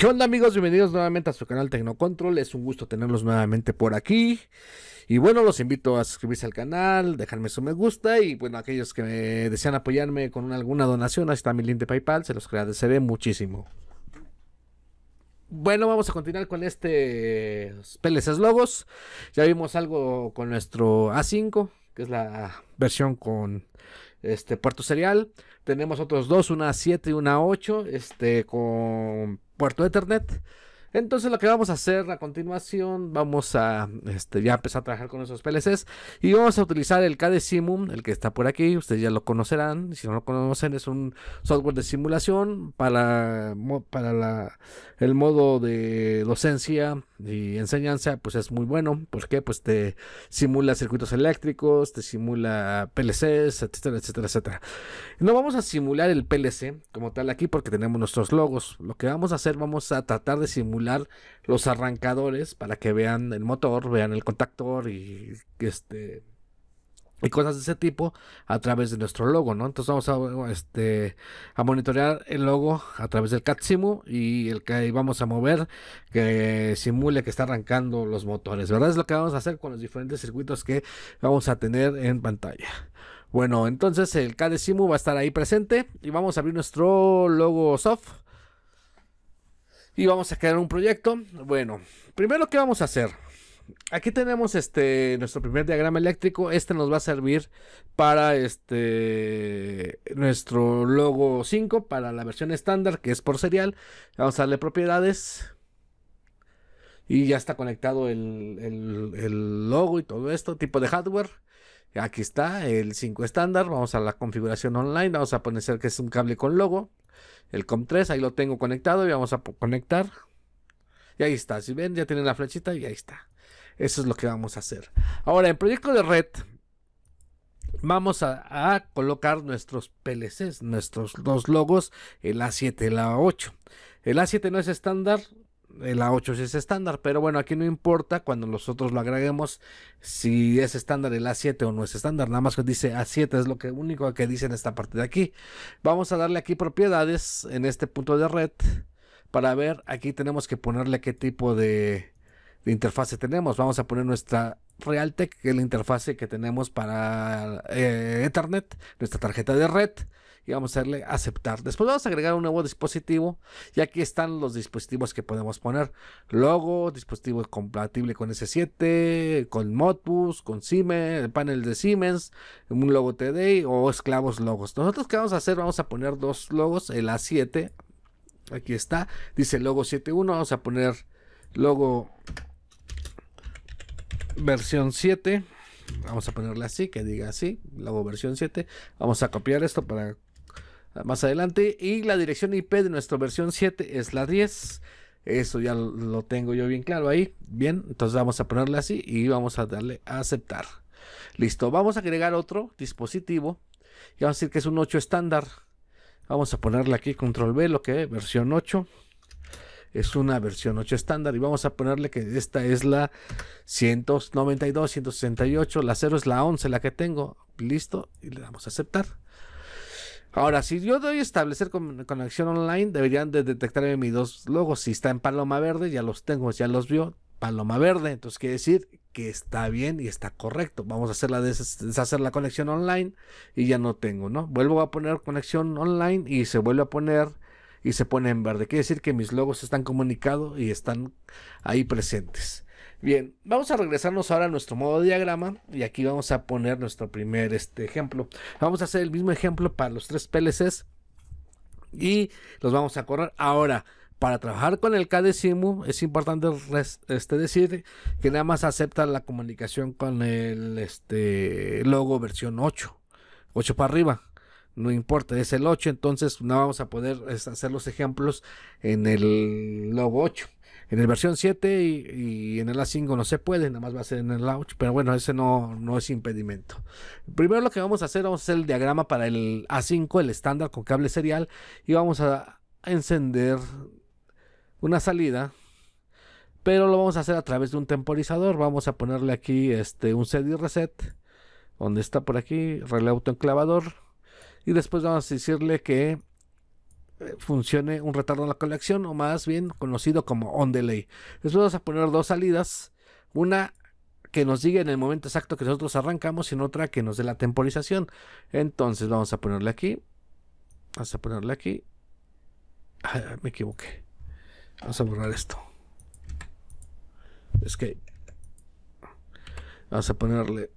¿Qué onda amigos? Bienvenidos nuevamente a su canal Tecnocontrol. Es un gusto tenerlos nuevamente por aquí. Y bueno, los invito a suscribirse al canal, dejarme su me gusta y bueno, aquellos que desean apoyarme con alguna donación, ahí está mi link de PayPal, se los agradeceré muchísimo. Bueno, vamos a continuar con este PLC Logos. Ya vimos algo con nuestro A5, que es la versión con este, Puerto Serial. Tenemos otros dos, una 7 y una 8, este, con puerto Ethernet. Entonces lo que vamos a hacer a continuación, vamos a este, ya empezar a trabajar con esos PLCs y vamos a utilizar el KD Simum, el que está por aquí, ustedes ya lo conocerán, si no lo conocen es un software de simulación para, para el modo de docencia y enseñanza, pues es muy bueno, porque pues te simula circuitos eléctricos, te simula PLCs, etcétera, etcétera, etcétera. No vamos a simular el PLC como tal aquí porque tenemos nuestros logos. Lo que vamos a hacer, vamos a tratar de simular los arrancadores para que vean el motor, vean el contactor y este y cosas de ese tipo a través de nuestro logo, ¿no? Entonces vamos a, este, a monitorear el logo a través del CATSIMU y el que vamos a mover que simule que está arrancando los motores, ¿verdad? Es lo que vamos a hacer con los diferentes circuitos que vamos a tener en pantalla. Bueno, entonces el SIMU va a estar ahí presente y vamos a abrir nuestro logo soft. Y vamos a crear un proyecto. Bueno, primero, ¿qué vamos a hacer? aquí tenemos este nuestro primer diagrama eléctrico. Este nos va a servir para este nuestro logo 5 para la versión estándar que es por serial. Vamos a darle propiedades. Y ya está conectado el, el, logo y todo esto, tipo de hardware. Aquí está el 5 estándar. Vamos a la configuración online. Vamos a poner que es un cable con logo. El COM3, ahí lo tengo conectado y vamos a conectar. Y ahí está, si ven, ya tienen la flechita y ahí está. Eso es lo que vamos a hacer. Ahora, en proyecto de red, vamos a, colocar nuestros PLCs, nuestros dos logos, el A7 y el A8. El A7 no es estándar, el A8 sí es estándar, pero bueno, aquí no importa cuando nosotros lo agreguemos si es estándar el A7 o no es estándar, nada más que dice A7 es lo que único que dice en esta parte de aquí. Vamos a darle aquí propiedades en este punto de red para ver, aquí tenemos que ponerle qué tipo de de interfase tenemos. Vamos a poner nuestra Realtek, que es la interfase que tenemos para eh, Ethernet, nuestra tarjeta de red. Y vamos a darle aceptar. Después vamos a agregar un nuevo dispositivo. Y aquí están los dispositivos que podemos poner. Logo, dispositivo compatible con S7, con Modbus, con Siemens, panel de Siemens, un logo TD o esclavos logos. Nosotros qué vamos a hacer? Vamos a poner dos logos, el A7. Aquí está. Dice logo 7.1. Vamos a poner logo versión 7. Vamos a ponerle así, que diga así. Luego versión 7. Vamos a copiar esto para ah, más adelante. Y la dirección IP de nuestra versión 7 es la 10. Eso ya lo tengo yo bien claro ahí. Bien, entonces vamos a ponerle así y vamos a darle a aceptar. Listo, vamos a agregar otro dispositivo. Y vamos a decir que es un 8 estándar. Vamos a ponerle aquí control B, lo que versión 8 es una versión 8 estándar y vamos a ponerle que esta es la 192, 168, la 0 es la 11, la que tengo, listo, y le damos a aceptar. Ahora, si yo doy establecer con conexión online, deberían de detectarme mis dos logos. Si está en paloma verde, ya los tengo, ya los vio, paloma verde, entonces quiere decir que está bien y está correcto. Vamos a hacer la deshacer la conexión online y ya no tengo, ¿no? Vuelvo a poner conexión online y se vuelve a poner y se pone en verde. Quiere decir que mis logos están comunicados y están ahí presentes. Bien, vamos a regresarnos ahora a nuestro modo diagrama y aquí vamos a poner nuestro primer este, ejemplo. Vamos a hacer el mismo ejemplo para los tres PLCs y los vamos a correr. Ahora, para trabajar con el K10 es importante este, decir que nada más acepta la comunicación con el este, logo versión 8, 8 para arriba no importa, es el 8, entonces no vamos a poder hacer los ejemplos en el logo 8. En el versión 7 y, en el A5 no se puede, nada más va a ser en el A8, pero bueno, ese no, no es impedimento. Primero lo que vamos a hacer, vamos a hacer el diagrama para el A5, el estándar con cable serial, y vamos a encender una salida, pero lo vamos a hacer a través de un temporizador. Vamos a ponerle aquí este, un y reset, donde está por aquí, relé autoenclavador y después vamos a decirle que eh, funcione un retardo en la colección o más bien conocido como on delay. Después vamos a poner dos salidas, una que nos diga en el momento exacto que nosotros arrancamos y otra que nos dé la temporización. Entonces vamos a ponerle aquí, vamos a ponerle aquí, me equivoqué, vamos a borrar esto. Es que vamos a ponerle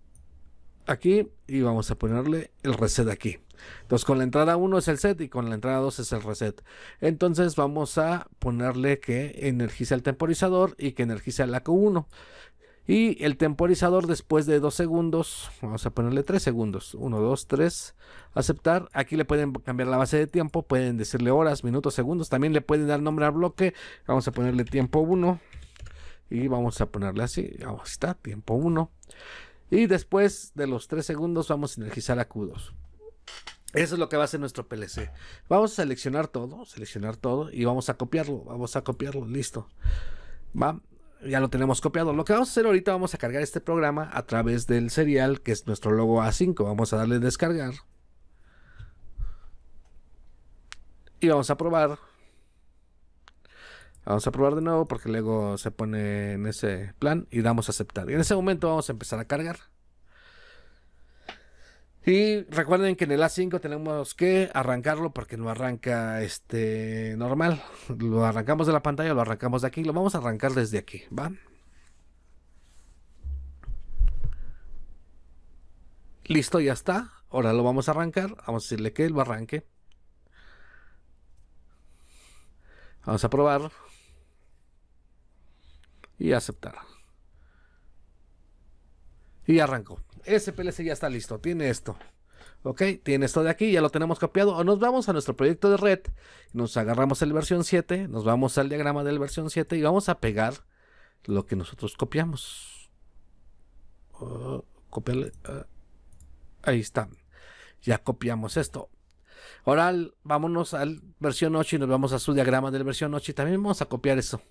aquí y vamos a ponerle el reset aquí. Entonces con la entrada 1 es el set y con la entrada 2 es el reset. Entonces vamos a ponerle que energice el temporizador y que energice el q 1. Y el temporizador después de 2 segundos, vamos a ponerle 3 segundos, 1, 2, 3, aceptar. Aquí le pueden cambiar la base de tiempo, pueden decirle horas, minutos, segundos. También le pueden dar nombre al bloque, vamos a ponerle tiempo 1 y vamos a ponerle así, Ahí está, tiempo 1. Y después de los 3 segundos vamos a energizar a Q2. Eso es lo que va a hacer nuestro PLC. Vamos a seleccionar todo, seleccionar todo y vamos a copiarlo, vamos a copiarlo, listo. Va, ya lo tenemos copiado. Lo que vamos a hacer ahorita, vamos a cargar este programa a través del serial, que es nuestro logo A5. Vamos a darle descargar. Y vamos a probar. Vamos a probar de nuevo porque luego se pone en ese plan y damos a aceptar. Y en ese momento vamos a empezar a cargar. Y recuerden que en el A5 tenemos que arrancarlo porque no arranca este normal. Lo arrancamos de la pantalla, lo arrancamos de aquí, lo vamos a arrancar desde aquí, ¿va? Listo, ya está. Ahora lo vamos a arrancar. Vamos a decirle que lo arranque. Vamos a probar y aceptar. Y arrancó. SPLC ya está listo, tiene esto. Ok, tiene esto de aquí, ya lo tenemos copiado. O nos vamos a nuestro proyecto de red, nos agarramos el versión 7, nos vamos al diagrama del versión 7 y vamos a pegar lo que nosotros copiamos. Oh, copiarle, ah, ahí está. Ya copiamos esto. Ahora vámonos al versión 8 y nos vamos a su diagrama del versión 8 y también vamos a copiar eso.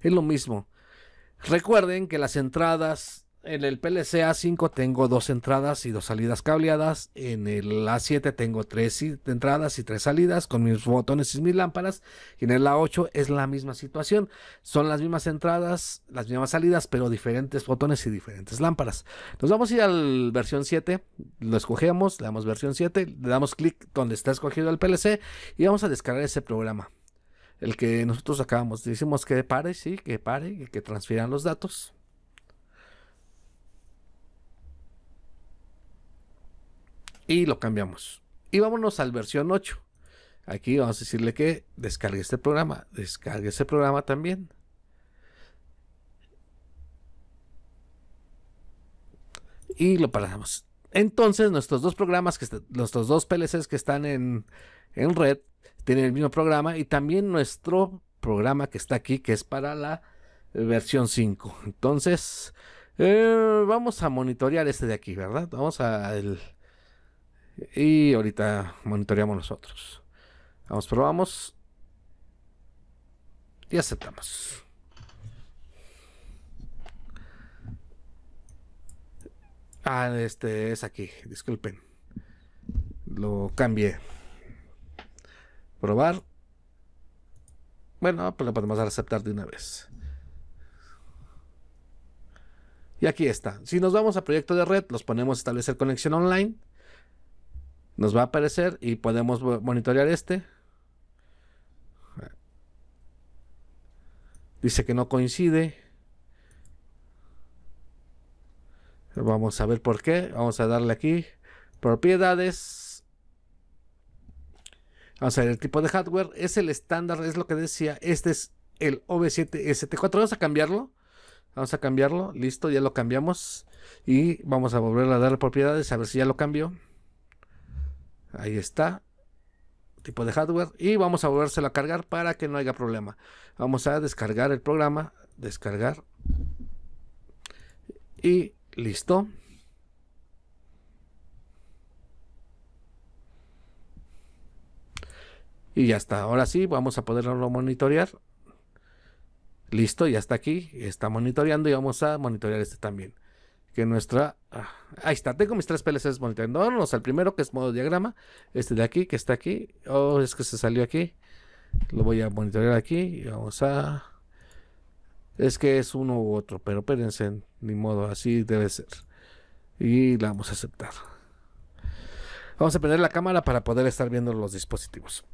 Es lo mismo. Recuerden que las entradas en el PLC A5 tengo dos entradas y dos salidas cableadas. En el A7 tengo tres entradas y tres salidas con mis botones y mis lámparas. Y en el A8 es la misma situación. Son las mismas entradas, las mismas salidas, pero diferentes botones y diferentes lámparas. Nos vamos a ir al versión 7. Lo escogemos, le damos versión 7, le damos clic donde está escogido el PLC y vamos a descargar ese programa. El que nosotros acabamos. Decimos que pare, sí, que pare y que transfieran los datos y lo cambiamos. Y vámonos al versión 8. Aquí vamos a decirle que descargue este programa, descargue ese programa también. Y lo paramos. Entonces, nuestros dos programas, que nuestros dos PLCs que están en, red, tienen el mismo programa y también nuestro programa que está aquí, que es para la versión 5. Entonces, eh, vamos a monitorear este de aquí, ¿verdad? Vamos a... Y ahorita monitoreamos nosotros. Vamos, probamos. Y aceptamos. Ah, este es aquí. Disculpen. Lo cambié. Probar. Bueno, pues lo podemos dar aceptar de una vez. Y aquí está. Si nos vamos a proyecto de red, los ponemos a establecer conexión online. Nos va a aparecer y podemos monitorear este. Dice que no coincide. Vamos a ver por qué. Vamos a darle aquí. Propiedades. Vamos a ver el tipo de hardware. Es el estándar, es lo que decía. Este es el OV7ST4. Vamos a cambiarlo. Vamos a cambiarlo. Listo, ya lo cambiamos. Y vamos a volver a darle propiedades. A ver si ya lo cambió. Ahí está. Tipo de hardware. Y vamos a volvérselo a cargar para que no haya problema. Vamos a descargar el programa. Descargar. Y listo. Y ya está. Ahora sí, vamos a poderlo monitorear. Listo, ya está aquí. Está monitoreando y vamos a monitorear este también que nuestra... Ah, ahí está, tengo mis tres PLCs monitoreando. Vámonos al primero que es modo diagrama. Este de aquí, que está aquí. Oh, es que se salió aquí. Lo voy a monitorear aquí. Y vamos a... Es que es uno u otro, pero espérense, ni modo, así debe ser. Y la vamos a aceptar. Vamos a prender la cámara para poder estar viendo los dispositivos.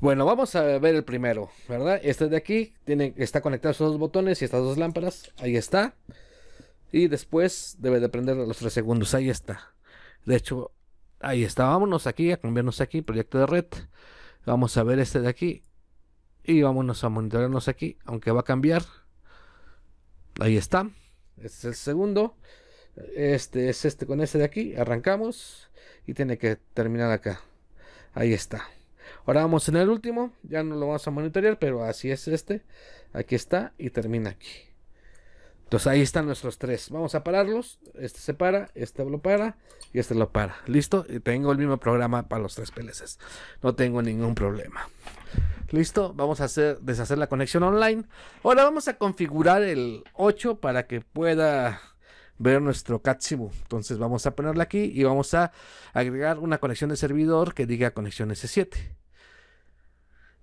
Bueno, vamos a ver el primero, ¿verdad? Este de aquí tiene, está conectado a esos dos botones y estas dos lámparas. Ahí está. Y después debe de prender los 3 segundos. Ahí está. De hecho, ahí está. Vámonos aquí a cambiarnos aquí. Proyecto de red. Vamos a ver este de aquí. Y vámonos a monitorearnos aquí. Aunque va a cambiar. Ahí está. Este es el segundo. Este es este con este de aquí. Arrancamos. Y tiene que terminar acá. Ahí está. Ahora vamos en el último. Ya no lo vamos a monitorear. Pero así es este. Aquí está. Y termina aquí. Entonces ahí están nuestros tres. Vamos a pararlos. Este se para, este lo para y este lo para. ¿Listo? Y tengo el mismo programa para los tres PLCs. No tengo ningún problema. ¿Listo? Vamos a hacer, deshacer la conexión online. Ahora vamos a configurar el 8 para que pueda ver nuestro Katsimu. Entonces vamos a ponerla aquí y vamos a agregar una conexión de servidor que diga conexión S7.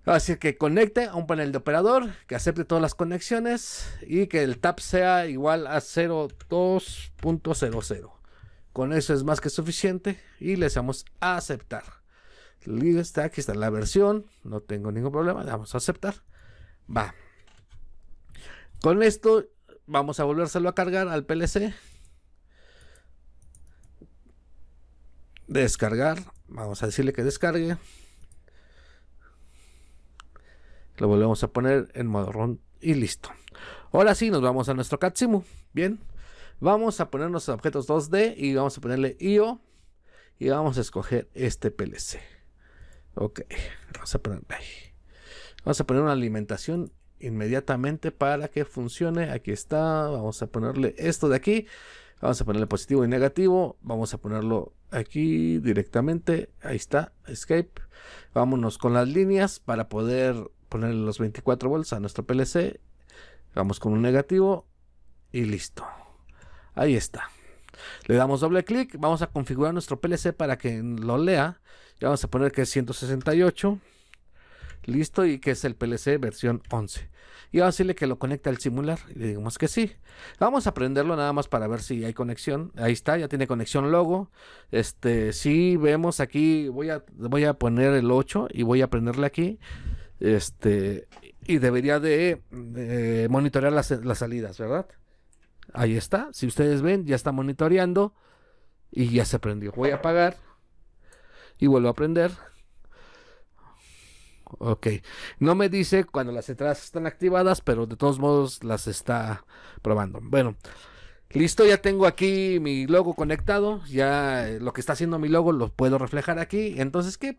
Así que conecte a un panel de operador, que acepte todas las conexiones y que el TAP sea igual a 02.00. Con eso es más que suficiente y le damos a aceptar. está, aquí está la versión, no tengo ningún problema, le damos a aceptar. Va. Con esto vamos a volvérselo a cargar al PLC. Descargar, vamos a decirle que descargue. Lo volvemos a poner en modo y listo. Ahora sí, nos vamos a nuestro CATSIMU. Bien, vamos a ponernos objetos 2D y vamos a ponerle IO. Y vamos a escoger este PLC. Ok, vamos a ponerle ahí. Vamos a poner una alimentación inmediatamente para que funcione. Aquí está. Vamos a ponerle esto de aquí. Vamos a ponerle positivo y negativo. Vamos a ponerlo aquí directamente. Ahí está. Escape. Vámonos con las líneas para poder ponerle los 24 volts a nuestro PLC, vamos con un negativo y listo. Ahí está. Le damos doble clic, vamos a configurar nuestro PLC para que lo lea. ya vamos a poner que es 168. Listo, y que es el PLC versión 11. Y vamos a decirle que lo conecta al simular. Y le digamos que sí. Vamos a prenderlo nada más para ver si hay conexión. Ahí está, ya tiene conexión logo. Este, si vemos aquí, voy a, voy a poner el 8 y voy a prenderle aquí. Este, y debería de monitorear las, salidas, ¿verdad? Ahí está. Si ustedes ven, ya está monitoreando y ya se prendió. Voy a apagar y vuelvo a prender. Ok. No me dice cuando las entradas están activadas, pero de todos modos las está probando. Bueno. Listo, ya tengo aquí mi logo conectado. Ya eh, lo que está haciendo mi logo lo puedo reflejar aquí. Entonces, ¿qué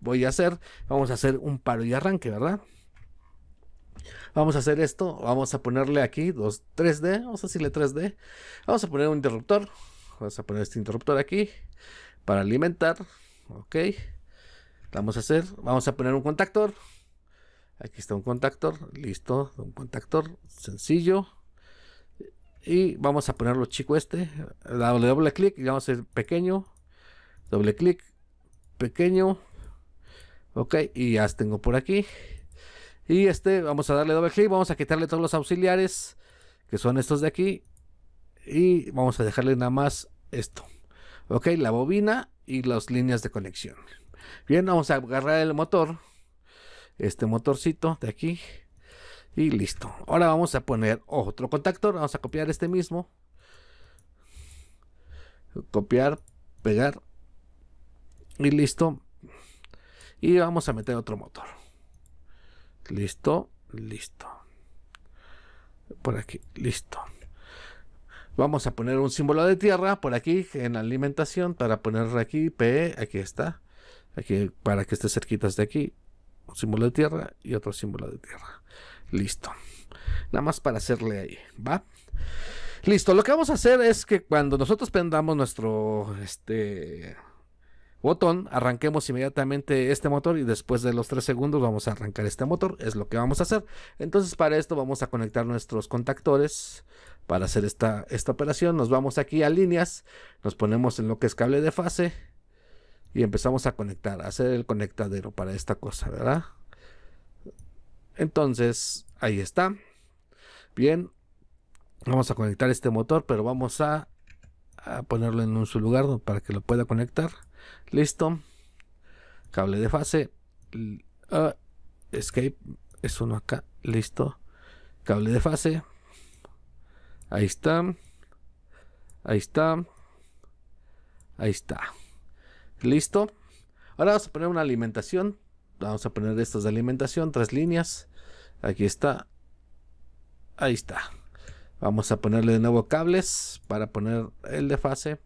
voy a hacer. Vamos a hacer un paro y arranque, ¿verdad? Vamos a hacer esto, vamos a ponerle aquí dos 3D, vamos a decirle 3D. Vamos a poner un interruptor, vamos a poner este interruptor aquí para alimentar, ok. Vamos a hacer, vamos a poner un contactor. Aquí está un contactor, listo, un contactor sencillo. Y vamos a ponerlo chico este, doble doble clic y vamos a hacer pequeño, doble clic, pequeño, Ok, y ya tengo por aquí. Y este, vamos a darle doble clic, vamos a quitarle todos los auxiliares, que son estos de aquí. Y vamos a dejarle nada más esto. Ok, la bobina y las líneas de conexión. Bien, vamos a agarrar el motor, este motorcito de aquí. Y listo. Ahora vamos a poner otro contactor, vamos a copiar este mismo. Copiar, pegar. Y listo y vamos a meter otro motor. Listo, listo. Por aquí, listo. Vamos a poner un símbolo de tierra por aquí en la alimentación para ponerle aquí P. Aquí está. Aquí para que esté cerquita de aquí. Un símbolo de tierra y otro símbolo de tierra. Listo. Nada más para hacerle ahí. ¿Va? Listo. Lo que vamos a hacer es que cuando nosotros prendamos nuestro. Este botón, arranquemos inmediatamente este motor y después de los 3 segundos vamos a arrancar este motor, es lo que vamos a hacer. Entonces para esto vamos a conectar nuestros contactores para hacer esta, esta operación. Nos vamos aquí a líneas, nos ponemos en lo que es cable de fase y empezamos a conectar, a hacer el conectadero para esta cosa, ¿verdad? Entonces, ahí está. Bien, vamos a conectar este motor, pero vamos a, a ponerlo en un, su lugar para que lo pueda conectar Listo. Cable de fase. Ah, escape. Es uno acá. Listo. Cable de fase. Ahí está. Ahí está. Ahí está. Listo. Ahora vamos a poner una alimentación. Vamos a poner estas de alimentación. Tres líneas. Aquí está. Ahí está. Vamos a ponerle de nuevo cables para poner el de fase.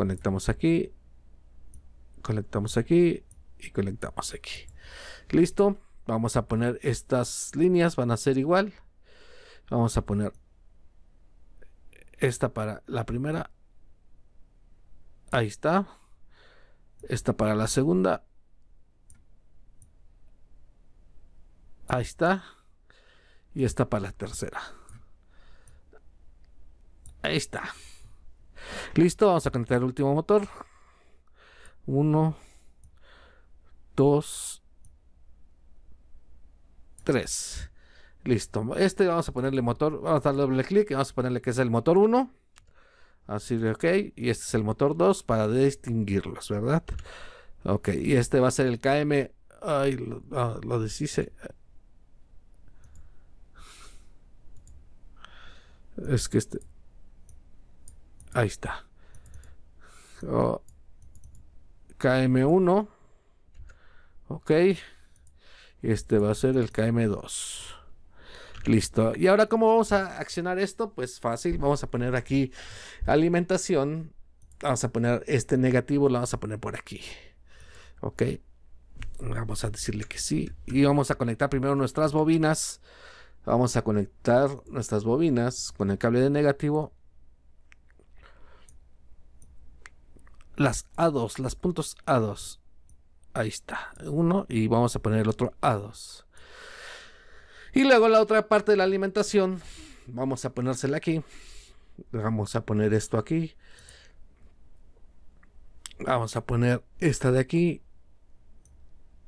Conectamos aquí. Conectamos aquí. Y conectamos aquí. Listo. Vamos a poner estas líneas. Van a ser igual. Vamos a poner esta para la primera. Ahí está. Esta para la segunda. Ahí está. Y esta para la tercera. Ahí está. Listo, vamos a conectar el último motor. uno dos tres Listo. Este vamos a ponerle motor. Vamos a darle doble clic. Y vamos a ponerle que es el motor 1. Así de ok. Y este es el motor 2 para distinguirlos, ¿verdad? Ok. Y este va a ser el KM. Ay, lo, lo deshice. Es que este. Ahí está. KM1. Ok. Este va a ser el KM2. Listo. ¿Y ahora cómo vamos a accionar esto? Pues fácil. Vamos a poner aquí alimentación. Vamos a poner este negativo. Lo vamos a poner por aquí. Ok. Vamos a decirle que sí. Y vamos a conectar primero nuestras bobinas. Vamos a conectar nuestras bobinas con el cable de negativo las A2, las puntos A2. Ahí está, uno y vamos a poner el otro A2. Y luego la otra parte de la alimentación, vamos a ponérsela aquí. Vamos a poner esto aquí. Vamos a poner esta de aquí.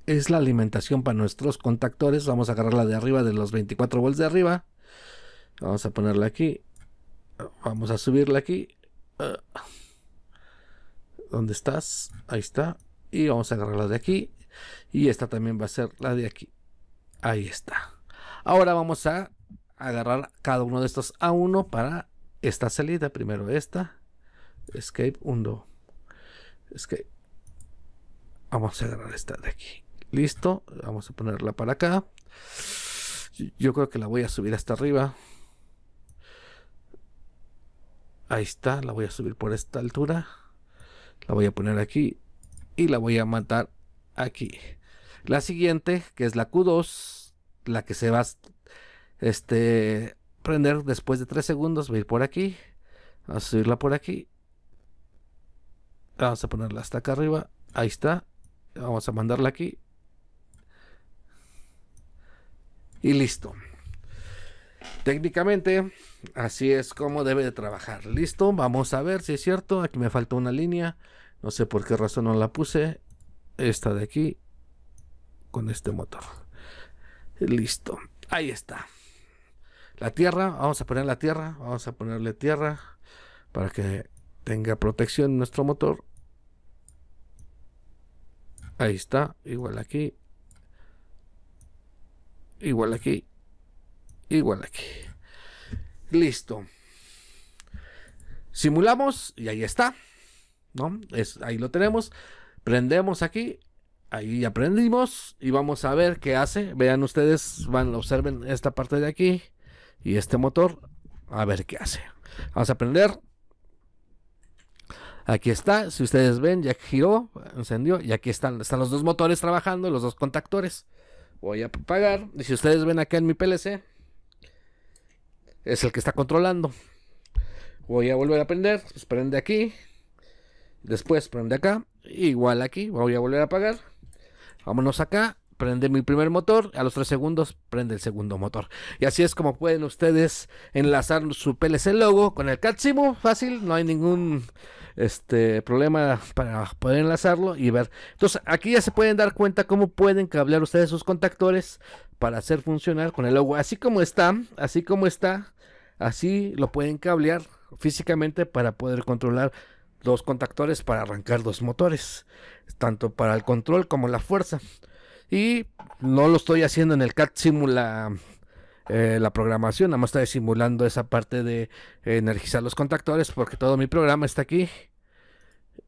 Es la alimentación para nuestros contactores. Vamos a agarrar la de arriba de los 24 volts de arriba. Vamos a ponerla aquí. Vamos a subirla aquí. Ah. ¿Dónde estás? Ahí está. Y vamos a agarrar la de aquí. Y esta también va a ser la de aquí. Ahí está. Ahora vamos a agarrar cada uno de estos a uno para esta salida. Primero esta. Escape 1. Escape. Vamos a agarrar esta de aquí. Listo. Vamos a ponerla para acá. Yo creo que la voy a subir hasta arriba. Ahí está. La voy a subir por esta altura. La voy a poner aquí y la voy a mandar aquí. La siguiente, que es la Q2, la que se va a este, prender después de 3 segundos, Voy a ir por aquí. Vamos a subirla por aquí. Vamos a ponerla hasta acá arriba. Ahí está. Vamos a mandarla aquí. Y listo. Técnicamente, así es como debe de trabajar. Listo, vamos a ver si es cierto. Aquí me falta una línea. No sé por qué razón no la puse. Esta de aquí. Con este motor. Listo. Ahí está. La tierra. Vamos a poner la tierra. Vamos a ponerle tierra. Para que tenga protección nuestro motor. Ahí está. Igual aquí. Igual aquí. Igual aquí. Listo. Simulamos y ahí está. ¿no? Es, ahí lo tenemos. Prendemos aquí. Ahí aprendimos y vamos a ver qué hace. Vean ustedes, van, observen esta parte de aquí y este motor. A ver qué hace. Vamos a prender. Aquí está, si ustedes ven, ya giró, encendió y aquí están, están los dos motores trabajando, los dos contactores. Voy a apagar y si ustedes ven acá en mi PLC, es el que está controlando. Voy a volver a prender, pues, prende aquí, después prende acá, igual aquí, voy a volver a apagar. Vámonos acá, prende mi primer motor, a los 3 segundos prende el segundo motor. Y así es como pueden ustedes enlazar su PLC logo con el Catsimo, fácil, no hay ningún este problema para poder enlazarlo y ver. Entonces, aquí ya se pueden dar cuenta cómo pueden cablear ustedes sus contactores para hacer funcionar con el logo, así como está, así como está Así lo pueden cablear físicamente para poder controlar los contactores para arrancar los motores, tanto para el control como la fuerza. Y no lo estoy haciendo en el CAT Simula eh, la programación, nada más estoy simulando esa parte de energizar los contactores porque todo mi programa está aquí,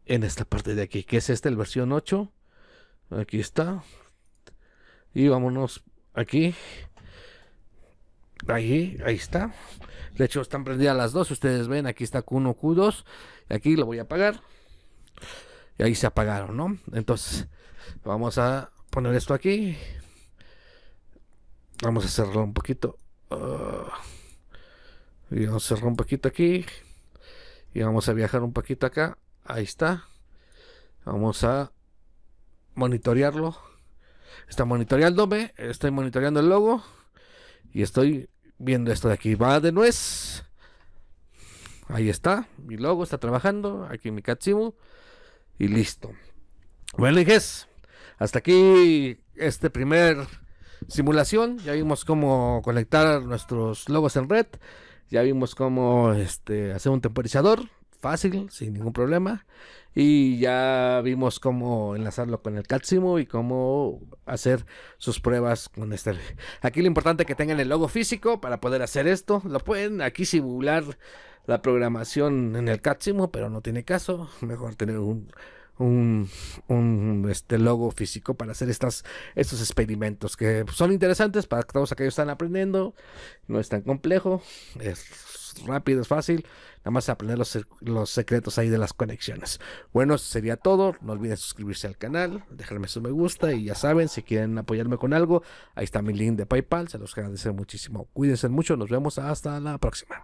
en esta parte de aquí, que es este, el versión 8. Aquí está. Y vámonos aquí. Ahí, ahí está. De hecho, están prendidas las dos. Ustedes ven, aquí está Q1, Q2. Aquí lo voy a apagar. Y ahí se apagaron, ¿no? Entonces, vamos a poner esto aquí. Vamos a cerrarlo un poquito. Ah. y vamos a cerrar un poquito aquí. Y vamos a viajar un poquito acá. Ahí está. Vamos a monitorearlo. Está monitoreando Estoy monitoreando el logo. Y estoy viendo esto de aquí. Va de nuez. Ahí está. Mi logo está trabajando. Aquí mi Katsimu. Y listo. Bueno, hijes, hasta aquí este primer simulación. Ya vimos cómo conectar nuestros logos en red. Ya vimos cómo este, hacer un temporizador fácil, sin ningún problema. Y ya vimos cómo enlazarlo con el Catsimo y cómo hacer sus pruebas con este. Aquí lo importante es que tengan el logo físico para poder hacer esto. Lo pueden aquí simular la programación en el Catsimo, pero no tiene caso. Mejor tener un un, este logo físico para hacer estas, estos experimentos que son interesantes para todos aquellos que están aprendiendo. No es tan complejo, es rápido, es fácil. Nada más aprender los, secretos ahí de las conexiones. Bueno, sería todo. No olviden suscribirse al canal, dejarme su me gusta y ya saben, si quieren apoyarme con algo, ahí está mi link de PayPal. Se los agradece muchísimo. Cuídense mucho, nos vemos hasta la próxima.